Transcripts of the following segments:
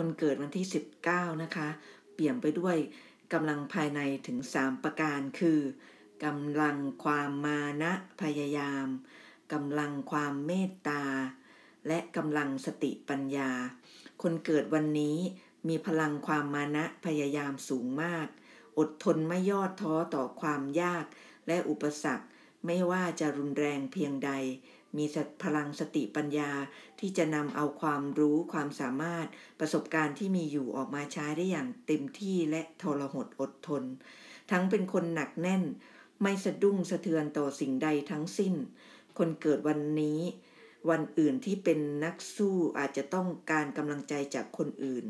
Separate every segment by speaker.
Speaker 1: คนเกิดวันที่ 19 นะคะเปลี่ยนไปด้วยกำลังภายในถึง 3 ประการคือกำลังความมานะพยายามกำลังความเมตตา และกำลังสติปัญญา คนเกิดวันนี้มีพลังความมานะพยายามสูงมาก อดทนไม่ย่อท้อต่อความยากและอุปสรรค ไม่ว่าจะรุนแรงเพียงใดมีพลังสติปัญญาที่จะนำเอาความรู้ความสามารถประสบการณ์ที่มีอยู่ออกมาใช้ได้อย่างเต็มที่และทรหดอดทน ทั้งเป็นคนหนักแน่นไม่สะดุ้งสะเทือนต่อสิ่งใดทั้งสิ้น คนเกิดวันนี้ วันอื่นที่เป็นนักสู้อาจจะต้องการกำลังใจจากคนอื่น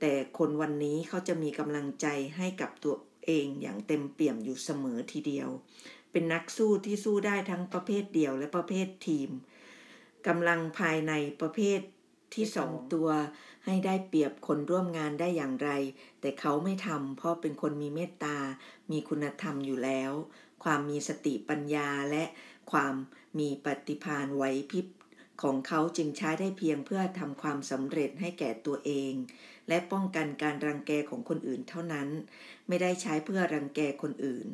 Speaker 1: แต่คนวันนี้เขาจะมีกำลังใจให้กับตัวเองอย่างเต็มเปี่ยมอยู่เสมอทีเดียว เป็นนักสู้ที่สู้ได้ทั้งประเภทเดี่ยวและประเภททีมกำลังภายในประเภทที่สองตัวให้ได้เปรียบคนร่วมงานได้อย่างไร แต่เขาไม่ทำเพราะเป็นคนมีเมตตา มีคุณธรรมอยู่แล้ว ความมีสติปัญญาและความมีปฏิภาณไว้พริบของเขาจึงใช้ได้เพียงเพื่อทำความสำเร็จให้แก่ตัวเอง และป้องกันการรังแกของคนอื่นเท่านั้น ไม่ได้ใช้เพื่อรังแกคนอื่น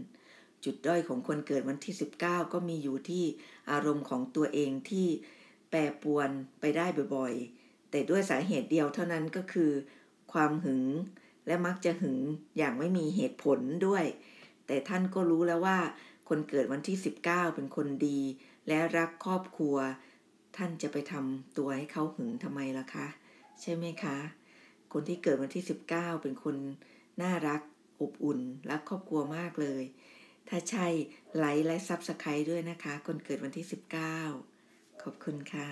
Speaker 1: จุดด้อยของคนเกิดวันที่ 19 ก็มีอยู่ที่อารมณ์ของตัวเองที่แปรปวนไปได้บ่อยๆ แต่ด้วยสาเหตุเดียวเท่านั้นก็คือ ความหึง และมักจะหึงอย่างไม่มีเหตุผลด้วย แต่ท่านก็รู้แล้วว่า คนเกิดวันที่ 19 เป็นคนดี และรักครอบครัวท่าน จะไปทำตัว ให้ เขา หึงทำไมล่ะคะ ใช่ไหมคะ คนที่เกิดวันที่ 19 เป็นคนน่ารัก อบอุ่นรักครอบครัวมากเลย ถ้าใช่ ไลค์ และซับสไครต์ด้วยนะคะ คนเกิดวันที่ 19 ขอบคุณค่ะ